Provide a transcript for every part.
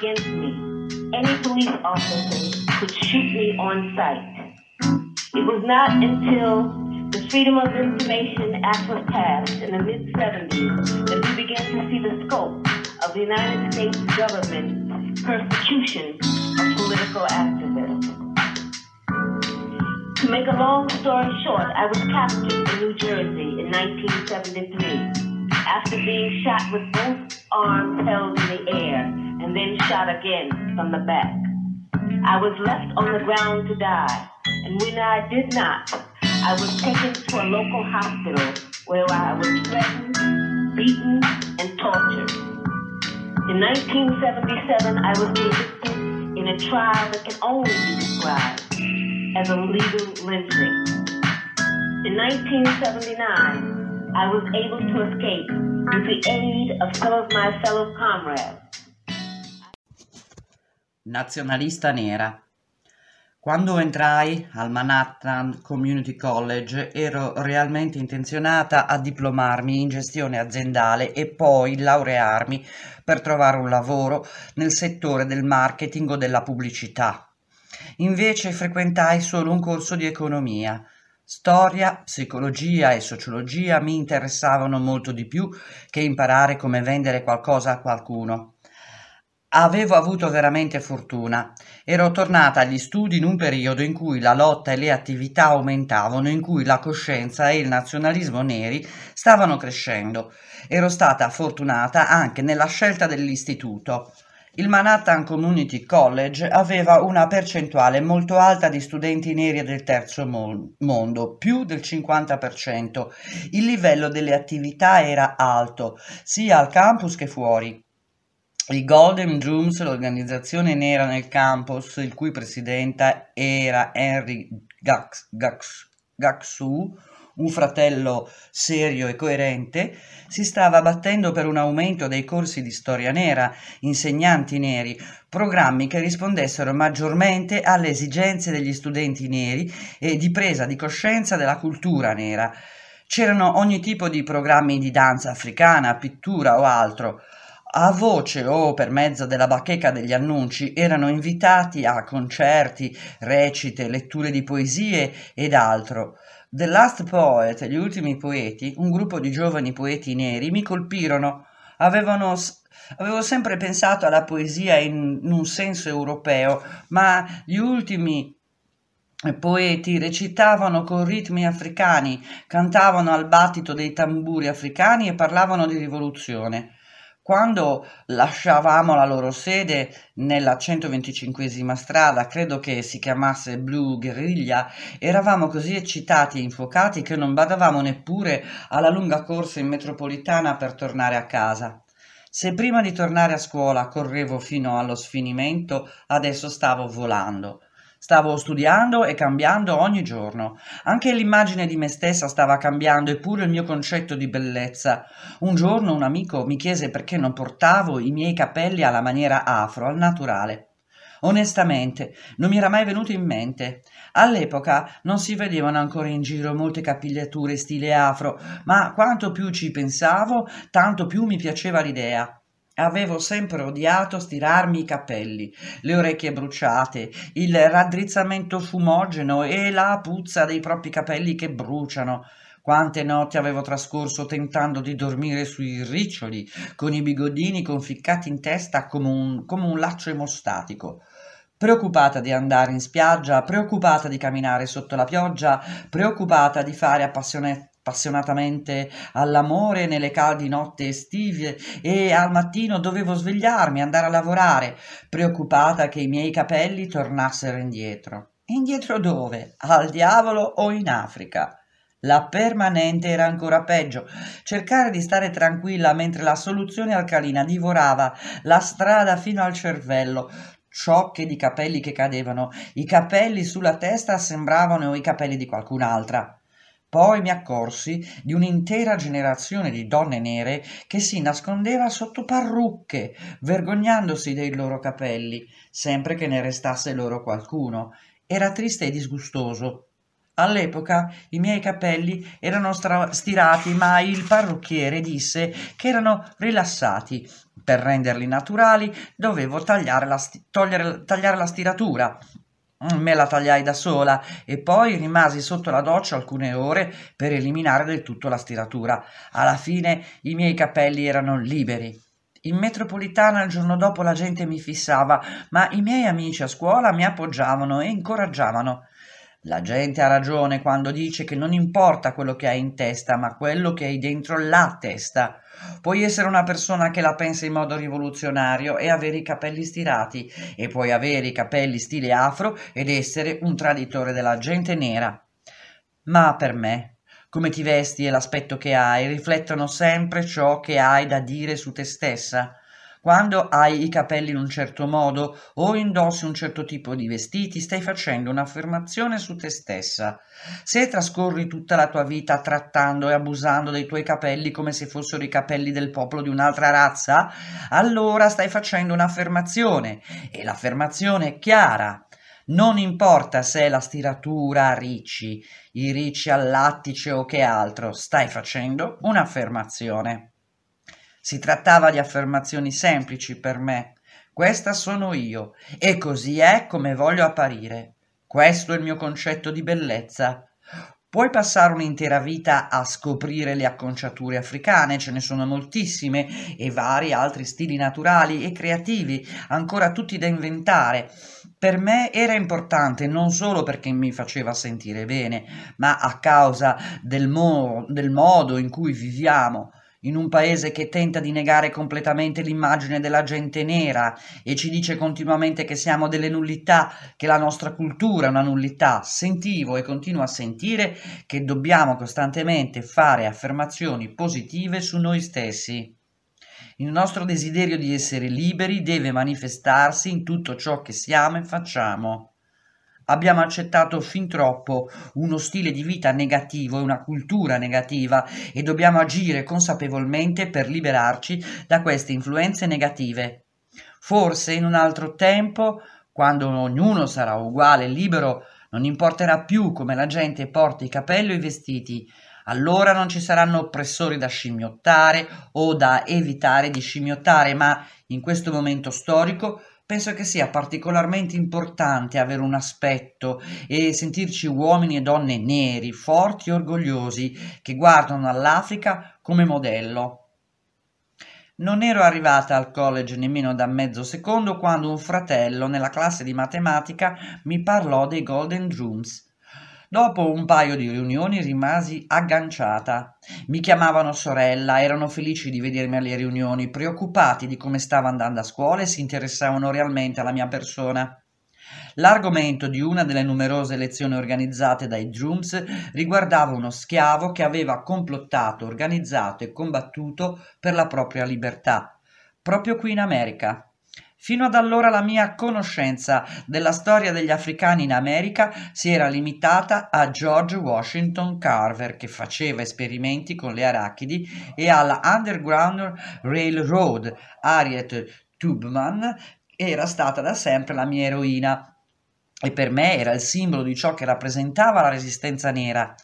against me, any police officer could shoot me on sight. It was not until the Freedom of Information Act was passed in the mid 70s that we began to see the scope of the United States government persecution of political activists. To make a long story short, I was captured in New Jersey in 1973 after being shot with both arms held in the air, and then shot again from the back. I was left on the ground to die, and when I did not, I was taken to a local hospital where I was threatened, beaten, and tortured. In 1977, I was convicted in a trial that can only be described as a legal lynching. In 1979, I was able to escape with the aid of some of my fellow comrades. Nazionalista nera. Quando entrai al Manhattan Community College ero realmente intenzionata a diplomarmi in gestione aziendale e poi laurearmi per trovare un lavoro nel settore del marketing o della pubblicità. Invece frequentai solo un corso di economia Storia, psicologia e sociologia mi interessavano molto di più che imparare come vendere qualcosa a qualcuno. Avevo avuto veramente fortuna. Ero tornata agli studi in un periodo in cui la lotta e le attività aumentavano, in cui la coscienza e il nazionalismo neri stavano crescendo. Ero stata fortunata anche nella scelta dell'istituto. Il Manhattan Community College aveva una percentuale molto alta di studenti neri del terzo mondo, più del 50%. Il livello delle attività era alto, sia al campus che fuori. I Golden Rooms, l'organizzazione nera nel campus, il cui presidente era Henry Gax, Gax, Gaxu, un fratello serio e coerente, si stava battendo per un aumento dei corsi di storia nera, insegnanti neri, programmi che rispondessero maggiormente alle esigenze degli studenti neri e di presa di coscienza della cultura nera. C'erano ogni tipo di programmi di danza africana, pittura o altro. A voce o per mezzo della bacheca degli annunci erano invitati a concerti, recite, letture di poesie ed altro. The Last Poet gli ultimi poeti, un gruppo di giovani poeti neri, mi colpirono. Avevano, avevo sempre pensato alla poesia in, in un senso europeo, ma gli ultimi poeti recitavano con ritmi africani, cantavano al battito dei tamburi africani e parlavano di rivoluzione. Quando lasciavamo la loro sede nella 125 strada, credo che si chiamasse Blue Guerriglia, eravamo così eccitati e infuocati che non badavamo neppure alla lunga corsa in metropolitana per tornare a casa. Se prima di tornare a scuola correvo fino allo sfinimento, adesso stavo volando. Stavo studiando e cambiando ogni giorno. Anche l'immagine di me stessa stava cambiando, eppure il mio concetto di bellezza. Un giorno un amico mi chiese perché non portavo i miei capelli alla maniera afro, al naturale. Onestamente, non mi era mai venuto in mente. All'epoca non si vedevano ancora in giro molte capigliature stile afro, ma quanto più ci pensavo, tanto più mi piaceva l'idea. Avevo sempre odiato stirarmi i capelli, le orecchie bruciate, il raddrizzamento fumogeno e la puzza dei propri capelli che bruciano. Quante notti avevo trascorso tentando di dormire sui riccioli, con i bigodini conficcati in testa come un, come un laccio emostatico preoccupata di andare in spiaggia, preoccupata di camminare sotto la pioggia, preoccupata di fare appassionate appassionatamente all'amore nelle calde notti estive e al mattino dovevo svegliarmi, andare a lavorare, preoccupata che i miei capelli tornassero indietro. Indietro dove? Al diavolo o in Africa? La permanente era ancora peggio. Cercare di stare tranquilla mentre la soluzione alcalina divorava la strada fino al cervello, ciocche di capelli che cadevano. I capelli sulla testa sembravano i capelli di qualcun'altra. Poi mi accorsi di un'intera generazione di donne nere che si nascondeva sotto parrucche, vergognandosi dei loro capelli, sempre che ne restasse loro qualcuno. Era triste e disgustoso. All'epoca i miei capelli erano stirati, ma il parrucchiere disse che erano rilassati. Per renderli naturali dovevo tagliare la, tagliare, tagliare la stiratura Mm, me la tagliai da sola e poi rimasi sotto la doccia alcune ore per eliminare del tutto la stiratura. Alla fine i miei capelli erano liberi. In metropolitana il giorno dopo la gente mi fissava, ma i miei amici a scuola mi appoggiavano e incoraggiavano. La gente ha ragione quando dice che non importa quello che hai in testa, ma quello che hai dentro la testa. Puoi essere una persona che la pensa in modo rivoluzionario e avere i capelli stirati, e puoi avere i capelli stile afro ed essere un traditore della gente nera. Ma per me, come ti vesti e l'aspetto che hai riflettono sempre ciò che hai da dire su te stessa. Quando hai i capelli in un certo modo o indossi un certo tipo di vestiti, stai facendo un'affermazione su te stessa. Se trascorri tutta la tua vita trattando e abusando dei tuoi capelli come se fossero i capelli del popolo di un'altra razza, allora stai facendo un'affermazione e l'affermazione è chiara. Non importa se è la stiratura a ricci, i ricci al lattice o che altro, stai facendo un'affermazione. Si trattava di affermazioni semplici per me. Questa sono io e così è come voglio apparire. Questo è il mio concetto di bellezza. Puoi passare un'intera vita a scoprire le acconciature africane, ce ne sono moltissime, e vari altri stili naturali e creativi, ancora tutti da inventare. Per me era importante non solo perché mi faceva sentire bene, ma a causa del, mo del modo in cui viviamo in un paese che tenta di negare completamente l'immagine della gente nera e ci dice continuamente che siamo delle nullità, che la nostra cultura è una nullità, sentivo e continuo a sentire che dobbiamo costantemente fare affermazioni positive su noi stessi. Il nostro desiderio di essere liberi deve manifestarsi in tutto ciò che siamo e facciamo. Abbiamo accettato fin troppo uno stile di vita negativo e una cultura negativa e dobbiamo agire consapevolmente per liberarci da queste influenze negative. Forse in un altro tempo, quando ognuno sarà uguale e libero, non importerà più come la gente porta i capelli o i vestiti, allora non ci saranno oppressori da scimmiottare o da evitare di scimmiottare, ma in questo momento storico Penso che sia particolarmente importante avere un aspetto e sentirci uomini e donne neri, forti e orgogliosi, che guardano all'Africa come modello. Non ero arrivata al college nemmeno da mezzo secondo quando un fratello nella classe di matematica mi parlò dei Golden Drums. Dopo un paio di riunioni rimasi agganciata. Mi chiamavano sorella, erano felici di vedermi alle riunioni, preoccupati di come stavo andando a scuola e si interessavano realmente alla mia persona. L'argomento di una delle numerose lezioni organizzate dai Drums riguardava uno schiavo che aveva complottato, organizzato e combattuto per la propria libertà, proprio qui in America. Fino ad allora la mia conoscenza della storia degli africani in America si era limitata a George Washington Carver che faceva esperimenti con le arachidi e alla Underground Railroad. Harriet Tubman era stata da sempre la mia eroina e per me era il simbolo di ciò che rappresentava la resistenza nera.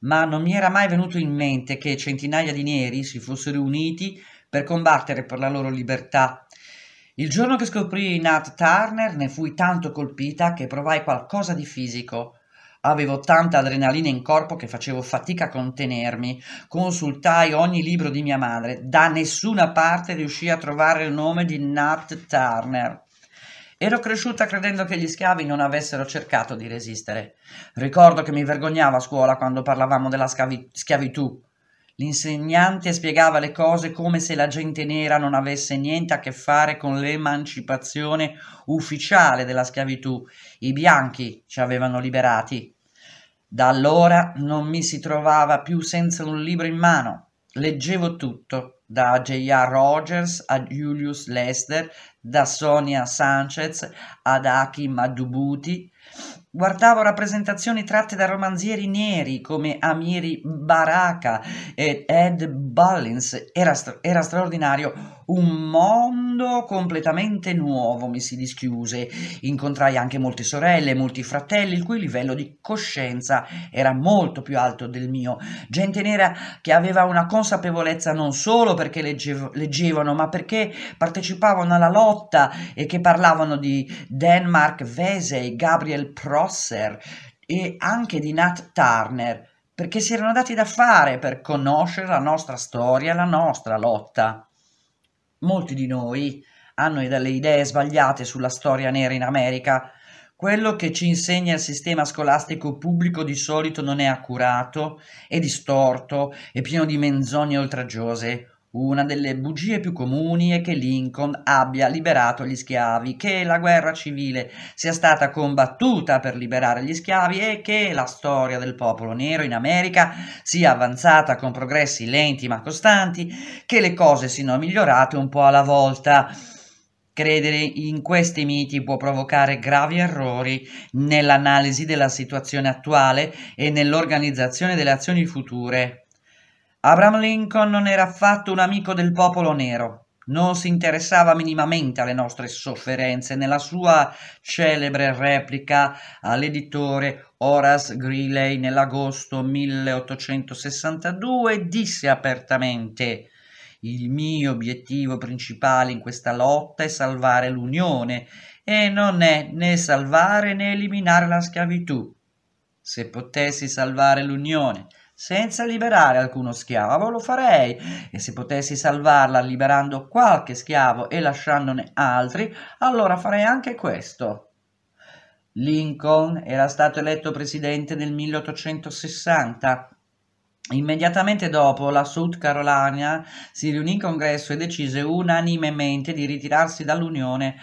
Ma non mi era mai venuto in mente che centinaia di neri si fossero uniti per combattere per la loro libertà il giorno che scoprii Nat Turner ne fui tanto colpita che provai qualcosa di fisico. Avevo tanta adrenalina in corpo che facevo fatica a contenermi. Consultai ogni libro di mia madre. Da nessuna parte riuscii a trovare il nome di Nat Turner. Ero cresciuta credendo che gli schiavi non avessero cercato di resistere. Ricordo che mi vergognavo a scuola quando parlavamo della schiavitù. L'insegnante spiegava le cose come se la gente nera non avesse niente a che fare con l'emancipazione ufficiale della schiavitù. I bianchi ci avevano liberati. Da allora non mi si trovava più senza un libro in mano. Leggevo tutto, da J.R. Rogers a Julius Lester, da Sonia Sanchez ad Akim Madubuti, Guardavo rappresentazioni tratte da romanzieri neri come Amiri Baraka e Ed Bullins. Era, era straordinario un mondo completamente nuovo mi si dischiuse. Incontrai anche molte sorelle, molti fratelli, il cui livello di coscienza era molto più alto del mio. Gente nera che aveva una consapevolezza non solo perché leggevo, leggevano, ma perché partecipavano alla lotta e che parlavano di Denmark Vesey, Gabriel Prosser e anche di Nat Turner perché si erano dati da fare per conoscere la nostra storia, la nostra lotta. Molti di noi hanno delle idee sbagliate sulla storia nera in America. Quello che ci insegna il sistema scolastico pubblico di solito non è accurato, è distorto, è pieno di menzogne oltraggiose. Una delle bugie più comuni è che Lincoln abbia liberato gli schiavi, che la guerra civile sia stata combattuta per liberare gli schiavi e che la storia del popolo nero in America sia avanzata con progressi lenti ma costanti, che le cose siano migliorate un po' alla volta. Credere in questi miti può provocare gravi errori nell'analisi della situazione attuale e nell'organizzazione delle azioni future. Abraham Lincoln non era affatto un amico del popolo nero, non si interessava minimamente alle nostre sofferenze. Nella sua celebre replica all'editore Horace Greeley nell'agosto 1862 disse apertamente il mio obiettivo principale in questa lotta è salvare l'Unione e non è né salvare né eliminare la schiavitù. Se potessi salvare l'Unione, senza liberare alcuno schiavo lo farei, e se potessi salvarla liberando qualche schiavo e lasciandone altri, allora farei anche questo. Lincoln era stato eletto presidente nel 1860. Immediatamente dopo la South Carolina si riunì in congresso e decise unanimemente di ritirarsi dall'Unione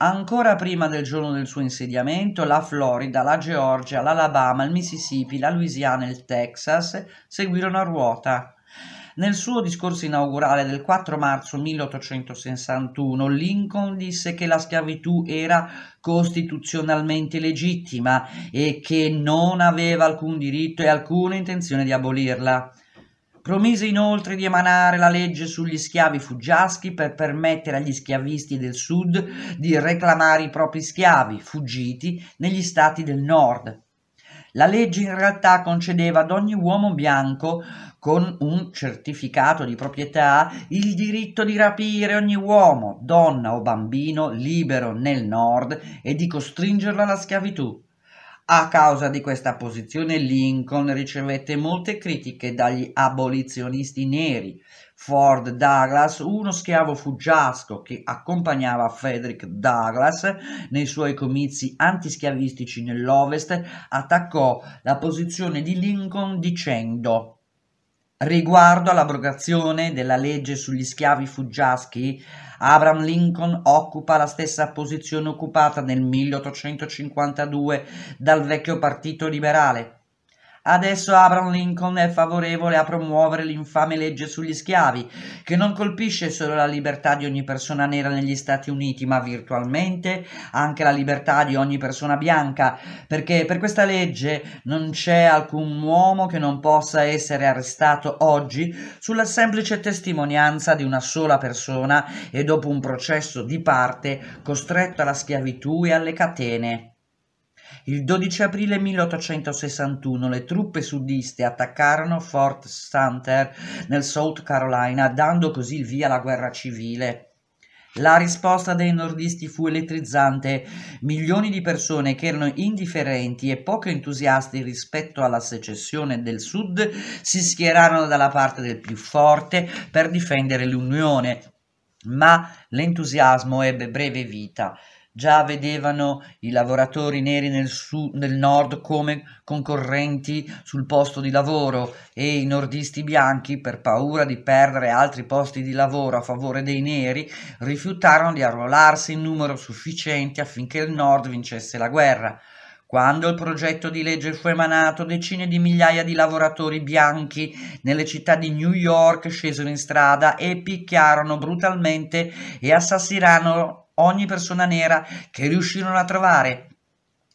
Ancora prima del giorno del suo insediamento, la Florida, la Georgia, l'Alabama, il Mississippi, la Louisiana e il Texas seguirono a ruota. Nel suo discorso inaugurale del 4 marzo 1861 Lincoln disse che la schiavitù era costituzionalmente legittima e che non aveva alcun diritto e alcuna intenzione di abolirla. Promise inoltre di emanare la legge sugli schiavi fuggiaschi per permettere agli schiavisti del sud di reclamare i propri schiavi fuggiti negli stati del nord. La legge in realtà concedeva ad ogni uomo bianco con un certificato di proprietà il diritto di rapire ogni uomo, donna o bambino libero nel nord e di costringerlo alla schiavitù. A causa di questa posizione Lincoln ricevette molte critiche dagli abolizionisti neri. Ford Douglas, uno schiavo fuggiasco che accompagnava Frederick Douglass nei suoi comizi antischiavistici nell'Ovest, attaccò la posizione di Lincoln dicendo Riguardo all'abrogazione della legge sugli schiavi fuggiaschi, Abraham Lincoln occupa la stessa posizione occupata nel 1852 dal vecchio Partito Liberale Adesso Abraham Lincoln è favorevole a promuovere l'infame legge sugli schiavi, che non colpisce solo la libertà di ogni persona nera negli Stati Uniti, ma virtualmente anche la libertà di ogni persona bianca, perché per questa legge non c'è alcun uomo che non possa essere arrestato oggi sulla semplice testimonianza di una sola persona e dopo un processo di parte costretto alla schiavitù e alle catene. Il 12 aprile 1861 le truppe sudiste attaccarono Fort Sumter nel South Carolina, dando così il via alla guerra civile. La risposta dei nordisti fu elettrizzante. Milioni di persone che erano indifferenti e poco entusiasti rispetto alla secessione del Sud si schierarono dalla parte del più forte per difendere l'Unione, ma l'entusiasmo ebbe breve vita. Già vedevano i lavoratori neri nel, sud, nel nord come concorrenti sul posto di lavoro e i nordisti bianchi, per paura di perdere altri posti di lavoro a favore dei neri, rifiutarono di arruolarsi in numero sufficiente affinché il nord vincesse la guerra. Quando il progetto di legge fu emanato, decine di migliaia di lavoratori bianchi nelle città di New York scesero in strada e picchiarono brutalmente e assassinarono ogni persona nera che riuscirono a trovare.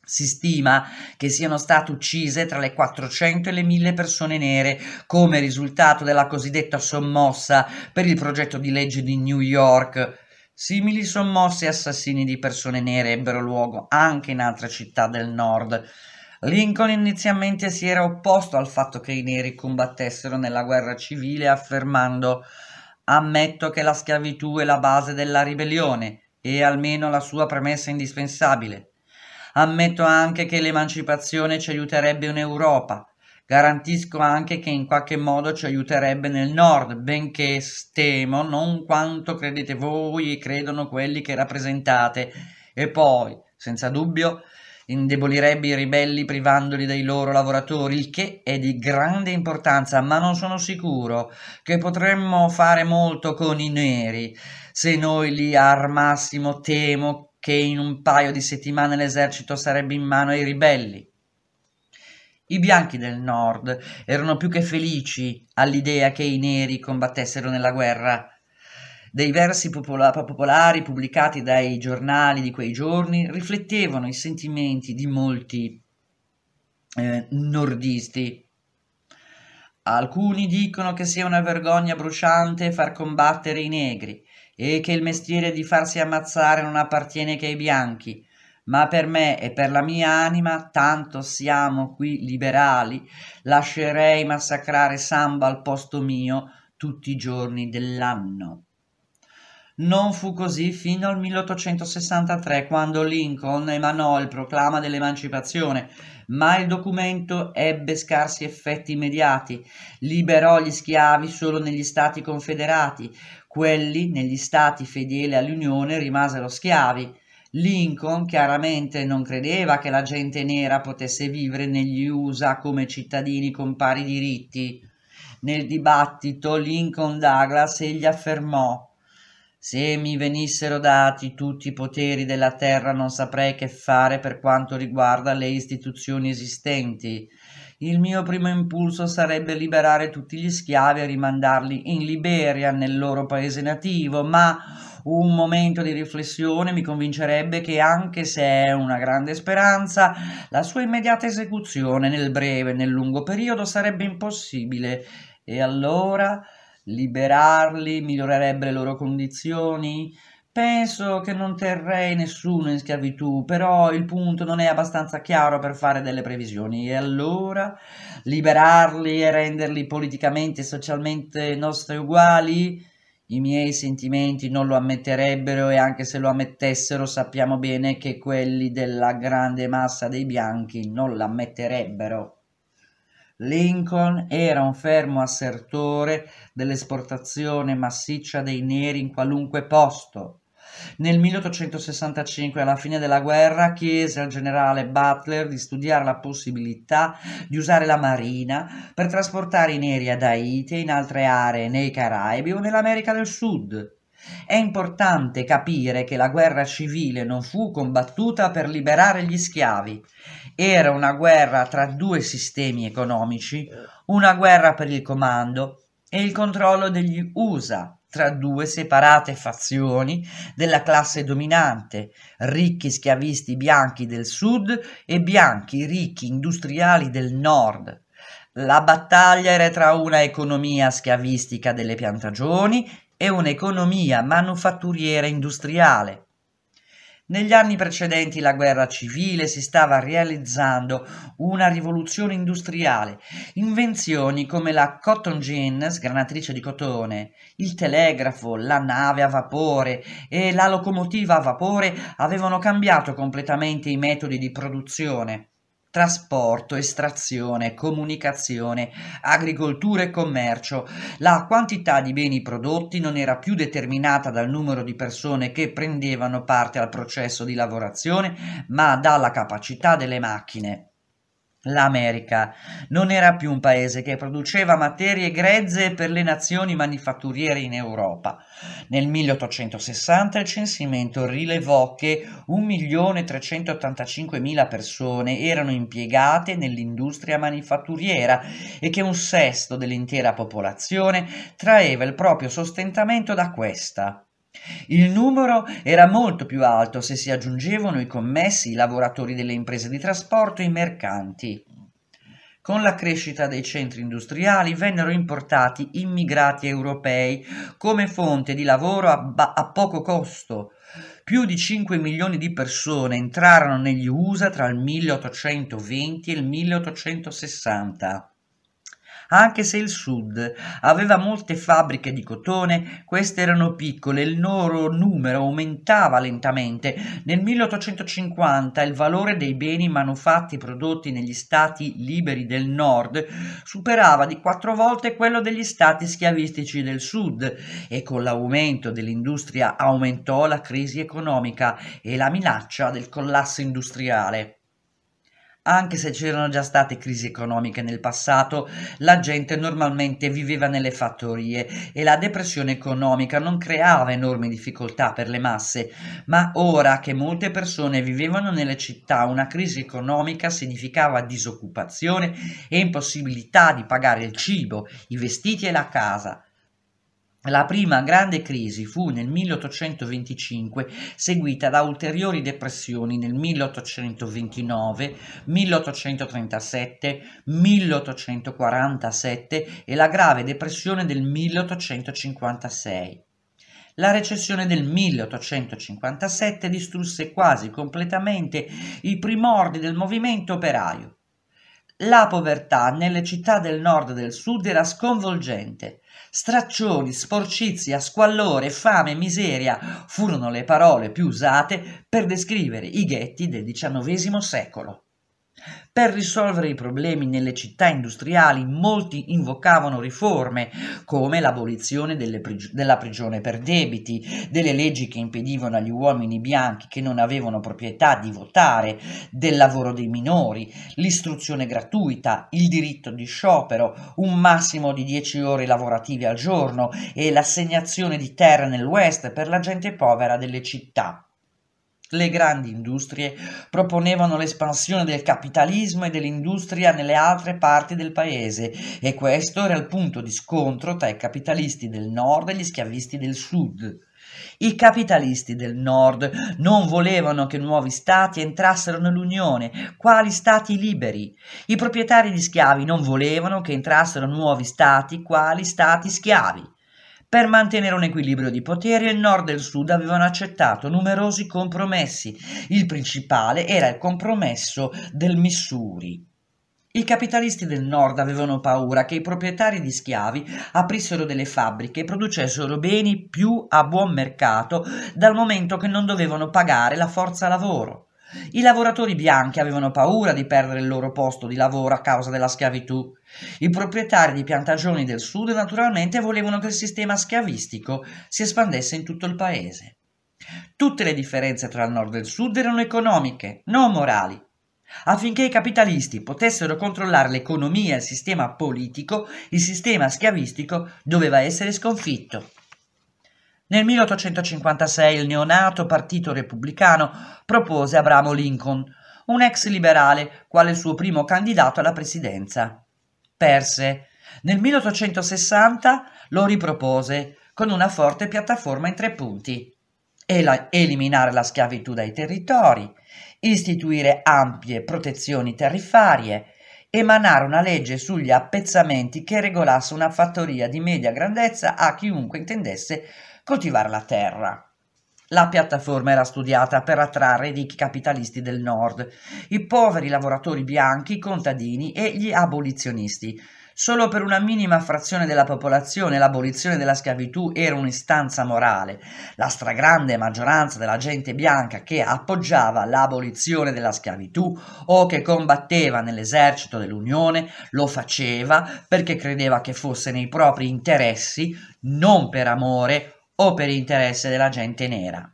Si stima che siano state uccise tra le 400 e le 1000 persone nere come risultato della cosiddetta sommossa per il progetto di legge di New York. Simili sommosse e assassini di persone nere ebbero luogo anche in altre città del nord. Lincoln inizialmente si era opposto al fatto che i neri combattessero nella guerra civile affermando Ammetto che la schiavitù è la base della ribellione e almeno la sua premessa indispensabile. Ammetto anche che l'emancipazione ci aiuterebbe in Europa. Garantisco anche che in qualche modo ci aiuterebbe nel nord, benché stemo non quanto credete voi e credono quelli che rappresentate. E poi, senza dubbio, indebolirebbe i ribelli privandoli dei loro lavoratori, il che è di grande importanza, ma non sono sicuro che potremmo fare molto con i neri. Se noi li armassimo, temo che in un paio di settimane l'esercito sarebbe in mano ai ribelli. I bianchi del nord erano più che felici all'idea che i neri combattessero nella guerra dei versi popola- popolari pubblicati dai giornali di quei giorni riflettevano i sentimenti di molti eh, nordisti. Alcuni dicono che sia una vergogna bruciante far combattere i negri e che il mestiere di farsi ammazzare non appartiene che ai bianchi, ma per me e per la mia anima, tanto siamo qui liberali, lascerei massacrare Samba al posto mio tutti i giorni dell'anno. Non fu così fino al 1863, quando Lincoln emanò il proclama dell'emancipazione, ma il documento ebbe scarsi effetti immediati. Liberò gli schiavi solo negli Stati confederati, quelli negli Stati fedeli all'Unione rimasero schiavi. Lincoln chiaramente non credeva che la gente nera potesse vivere negli USA come cittadini con pari diritti. Nel dibattito Lincoln Douglas egli affermò se mi venissero dati tutti i poteri della terra non saprei che fare per quanto riguarda le istituzioni esistenti. Il mio primo impulso sarebbe liberare tutti gli schiavi e rimandarli in Liberia, nel loro paese nativo, ma un momento di riflessione mi convincerebbe che anche se è una grande speranza, la sua immediata esecuzione nel breve e nel lungo periodo sarebbe impossibile. E allora liberarli, migliorerebbe le loro condizioni. Penso che non terrei nessuno in schiavitù, però il punto non è abbastanza chiaro per fare delle previsioni. E allora liberarli e renderli politicamente e socialmente nostri uguali? I miei sentimenti non lo ammetterebbero e anche se lo ammettessero sappiamo bene che quelli della grande massa dei bianchi non l'ammetterebbero. Lincoln era un fermo assertore dell'esportazione massiccia dei neri in qualunque posto. Nel 1865, alla fine della guerra, chiese al generale Butler di studiare la possibilità di usare la marina per trasportare i neri ad Haiti e in altre aree nei Caraibi o nell'America del Sud. È importante capire che la guerra civile non fu combattuta per liberare gli schiavi, era una guerra tra due sistemi economici, una guerra per il comando e il controllo degli USA tra due separate fazioni della classe dominante, ricchi schiavisti bianchi del sud e bianchi ricchi industriali del nord. La battaglia era tra una economia schiavistica delle piantagioni e un'economia manufatturiera industriale. Negli anni precedenti la guerra civile si stava realizzando una rivoluzione industriale. Invenzioni come la cotton gin, sgranatrice di cotone, il telegrafo, la nave a vapore e la locomotiva a vapore avevano cambiato completamente i metodi di produzione trasporto, estrazione, comunicazione, agricoltura e commercio. La quantità di beni prodotti non era più determinata dal numero di persone che prendevano parte al processo di lavorazione, ma dalla capacità delle macchine. L'America non era più un paese che produceva materie grezze per le nazioni manifatturiere in Europa. Nel 1860 il censimento rilevò che 1.385.000 persone erano impiegate nell'industria manifatturiera e che un sesto dell'intera popolazione traeva il proprio sostentamento da questa. Il numero era molto più alto se si aggiungevano i commessi, i lavoratori delle imprese di trasporto e i mercanti. Con la crescita dei centri industriali vennero importati immigrati europei come fonte di lavoro a, a, poco costo. Più di 5 milioni di persone entrarono negli USA tra il 1820 e il 1860. Anche se il sud aveva molte fabbriche di cotone, queste erano piccole il loro numero aumentava lentamente. Nel 1850 il valore dei beni manufatti prodotti negli stati liberi del nord superava di quattro volte quello degli stati schiavistici del sud e con l'aumento dell'industria aumentò la crisi economica e la minaccia del collasso industriale. Anche se c'erano già state crisi economiche nel passato, la gente normalmente viveva nelle fattorie e la depressione economica non creava enormi difficoltà per le masse, ma ora che molte persone vivevano nelle città una crisi economica significava disoccupazione e impossibilità di pagare il cibo, i vestiti e la casa. La prima grande crisi fu nel 1825, seguita da ulteriori depressioni nel 1829, 1837, 1847 e la grave depressione del 1856. La recessione del 1857 distrusse quasi completamente i primordi del movimento operaio. La povertà nelle città del nord e del sud era sconvolgente. Straccioni, sporcizia, squallore, fame, miseria furono le parole più usate per descrivere i ghetti del XIX secolo. Per risolvere i problemi nelle città industriali molti invocavano riforme come l'abolizione prigio- della prigione per debiti, delle leggi che impedivano agli uomini bianchi che non avevano proprietà di votare, del lavoro dei minori, l'istruzione gratuita, il diritto di sciopero, un massimo di 10 ore lavorative al giorno e l'assegnazione di terra nel west per la gente povera delle città. Le grandi industrie proponevano l'espansione del capitalismo e dell'industria nelle altre parti del paese e questo era il punto di scontro tra i capitalisti del nord e gli schiavisti del sud. I capitalisti del nord non volevano che nuovi stati entrassero nell'Unione, quali stati liberi. I proprietari di schiavi non volevano che entrassero nuovi stati, quali stati schiavi. Per mantenere un equilibrio di potere, il nord e il sud avevano accettato numerosi compromessi. Il principale era il compromesso del Missouri. I capitalisti del nord avevano paura che i proprietari di schiavi aprissero delle fabbriche e producessero beni più a buon mercato dal momento che non dovevano pagare la forza lavoro. I lavoratori bianchi avevano paura di perdere il loro posto di lavoro a causa della schiavitù. I proprietari di piantagioni del sud naturalmente volevano che il sistema schiavistico si espandesse in tutto il paese. Tutte le differenze tra il nord e il sud erano economiche, non morali. Affinché i capitalisti potessero controllare l'economia e il sistema politico, il sistema schiavistico doveva essere sconfitto. Nel 1856 il neonato partito repubblicano propose Abramo Lincoln, un ex liberale, quale suo primo candidato alla presidenza. Perse. Nel 1860 lo ripropose con una forte piattaforma in tre punti. Ela eliminare la schiavitù dai territori, istituire ampie protezioni tariffarie, emanare una legge sugli appezzamenti che regolasse una fattoria di media grandezza a chiunque intendesse coltivare la terra. La piattaforma era studiata per attrarre i ricchi capitalisti del nord, i poveri lavoratori bianchi, i contadini e gli abolizionisti, Solo per una minima frazione della popolazione l'abolizione della schiavitù era un'istanza morale. La stragrande maggioranza della gente bianca che appoggiava l'abolizione della schiavitù o che combatteva nell'esercito dell'Unione lo faceva perché credeva che fosse nei propri interessi, non per amore o per interesse della gente nera.